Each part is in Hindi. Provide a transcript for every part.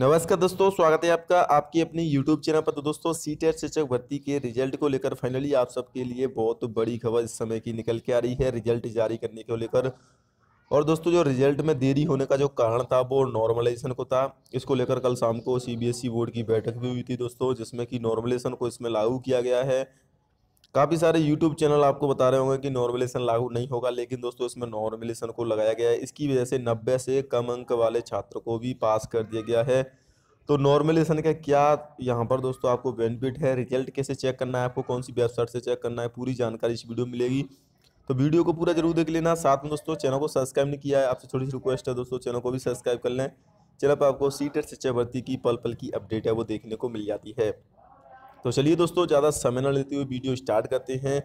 नमस्कार दोस्तों स्वागत है आपका आपकी अपनी यूट्यूब चैनल पर तो दोस्तों सी टेट e शिक्षक भर्ती के रिजल्ट को लेकर फाइनली आप सबके लिए बहुत बड़ी खबर इस समय की निकल के आ रही है रिजल्ट जारी करने को लेकर और दोस्तों जो रिजल्ट में देरी होने का जो कारण था वो नॉर्मलाइजेशन को था इसको लेकर कल शाम को सी e बोर्ड की बैठक भी हुई थी दोस्तों जिसमें कि नॉर्मलाइजेशन को इसमें लागू किया गया है काफ़ी सारे यूट्यूब चैनल आपको बता रहे होंगे कि नॉर्मलेशन लागू नहीं होगा लेकिन दोस्तों इसमें नॉर्मलेशन को लगाया गया है इसकी वजह से नब्बे से कम अंक वाले छात्र को भी पास कर दिया गया है तो नॉर्मलेशन का क्या यहाँ पर दोस्तों आपको बेनिफिट है रिजल्ट कैसे चेक करना है आपको कौन सी वेबसाइट से चेक करना है पूरी जानकारी इस वीडियो में मिलेगी तो वीडियो को पूरा जरूर देख लेना साथ में दोस्तों चैनल को सब्सक्राइब नहीं किया है आपसे थोड़ी सी रिक्वेस्ट है दोस्तों चैनल को भी सब्सक्राइब कर लें चलो पर आपको सीटेट शिक्षा e भर्ती की पल पल की अपडेट है वो देखने को मिल जाती है तो चलिए दोस्तों ज़्यादा समय न लेते हुए वीडियो स्टार्ट करते हैं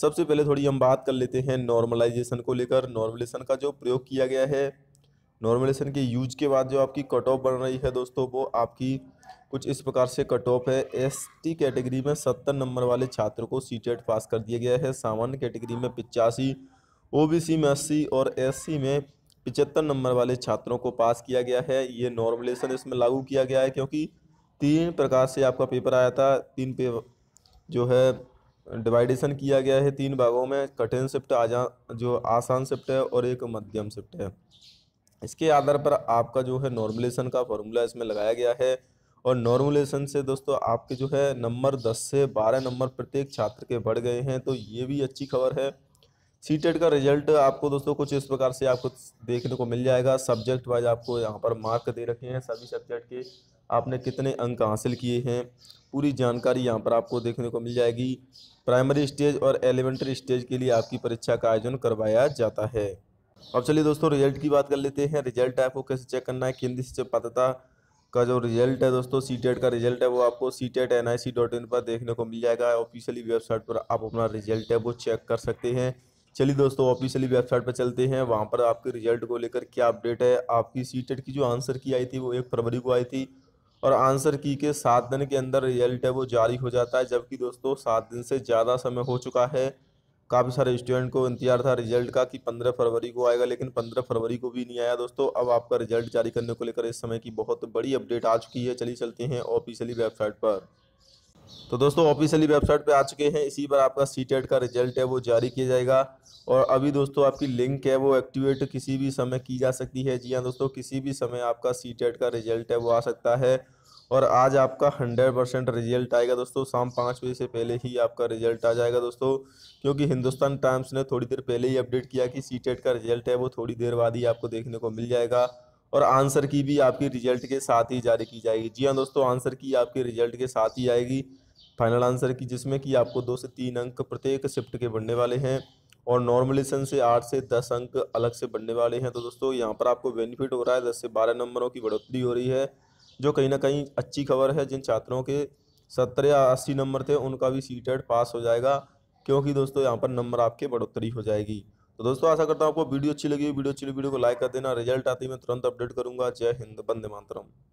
सबसे पहले थोड़ी हम बात कर लेते हैं नॉर्मलाइजेशन को लेकर नॉर्मलेशन का जो प्रयोग किया गया है नॉर्मलेशन के यूज के बाद जो आपकी कट ऑफ बन रही है दोस्तों वो आपकी कुछ इस प्रकार से कट ऑफ है एस टी कैटेगरी में सत्तर नंबर वाले छात्र को सी टेट पास कर दिया गया है सामान्य कैटेगरी में पिचासी ओबीसी में अस्सी और एससी में पिचहत्तर नंबर वाले छात्रों को पास किया गया है ये नॉर्मलेशन इसमें लागू किया गया है क्योंकि तीन प्रकार से आपका पेपर आया था तीन पे जो है डिवाइडेशन किया गया है तीन भागों में कठिन शिफ्ट आजा जो आसान शिफ्ट है और एक मध्यम शिफ्ट है इसके आधार पर आपका जो है नॉर्मलेशन का फॉर्मूला इसमें लगाया गया है और नॉर्मलेशन से दोस्तों आपके जो है नंबर दस से बारह नंबर प्रत्येक छात्र के बढ़ गए हैं तो ये भी अच्छी खबर है सी e का रिजल्ट आपको दोस्तों कुछ इस प्रकार से आपको देखने को मिल जाएगा सब्जेक्ट वाइज आपको यहाँ पर मार्क दे रखे हैं सभी सब्जेक्ट के आपने कितने अंक हासिल किए हैं पूरी जानकारी यहाँ पर आपको देखने को मिल जाएगी प्राइमरी स्टेज और एलिमेंट्री स्टेज के लिए आपकी परीक्षा का आयोजन करवाया जाता है अब चलिए दोस्तों रिजल्ट की बात कर लेते हैं रिजल्ट आपको कैसे चेक करना है केंद्रीय शिक्षक पात्रता का जो रिजल्ट है दोस्तों सी e का रिजल्ट है वो आपको C TET N I C dot in पर देखने को मिल जाएगा ऑफिशियली वेबसाइट पर आप अपना रिजल्ट है वो चेक कर सकते हैं चलिए दोस्तों ऑफिशियली वेबसाइट पर चलते हैं वहाँ पर आपके रिजल्ट को लेकर क्या अपडेट है आपकी सी टेट e की जो आंसर की आई थी वो एक फरवरी को आई थी और आंसर की के सात दिन के अंदर रिजल्ट है वो जारी हो जाता है जबकि दोस्तों सात दिन से ज़्यादा समय हो चुका है काफ़ी सारे स्टूडेंट को इंतजार था रिजल्ट का कि पंद्रह फरवरी को आएगा लेकिन पंद्रह फरवरी को भी नहीं आया दोस्तों अब आपका रिजल्ट जारी करने को लेकर इस समय की बहुत बड़ी अपडेट आ चुकी है चलिए चलते हैं ऑफिशियली वेबसाइट पर तो दोस्तों ऑफिशियली वेबसाइट पे आ चुके हैं इसी पर आपका सी e का रिजल्ट है वो जारी किया जाएगा और अभी दोस्तों आपकी लिंक है वो एक्टिवेट किसी भी समय की जा सकती है जी हाँ दोस्तों किसी भी समय आपका सी e का रिजल्ट है वो आ सकता है और आज आपका हंड्रेड परसेंट रिजल्ट आएगा दोस्तों शाम पाँच बजे से पहले ही आपका रिजल्ट आ जाएगा दोस्तों क्योंकि हिंदुस्तान टाइम्स ने थोड़ी देर पहले ही अपडेट किया कि सी e का रिजल्ट है वो थोड़ी देर बाद ही आपको देखने को मिल जाएगा और आंसर की भी आपकी रिजल्ट के साथ ही जारी की जाएगी जी हाँ दोस्तों आंसर की आपके रिजल्ट के साथ ही आएगी फाइनल आंसर की जिसमें कि आपको दो से तीन अंक प्रत्येक शिफ्ट के बनने वाले हैं और नॉर्मलेशन से आठ से दस अंक अलग से बनने वाले हैं तो दोस्तों यहाँ पर आपको बेनिफिट हो रहा है दस से बारह नंबरों की बढ़ोतरी हो रही है जो कहीं ना कहीं अच्छी खबर है जिन छात्रों के सत्तर या अस्सी नंबर थे उनका भी सी पास हो जाएगा क्योंकि दोस्तों यहाँ पर नंबर आपके बढ़ोतरी हो जाएगी तो दोस्तों आशा करता हूँ आपको वीडियो अच्छी लगी वीडियो अच्छी लगी वीडियो को लाइक कर देना रिजल्ट आते ही मैं तुरंत अपडेट करूंगा जय हिंद बंदे मातरम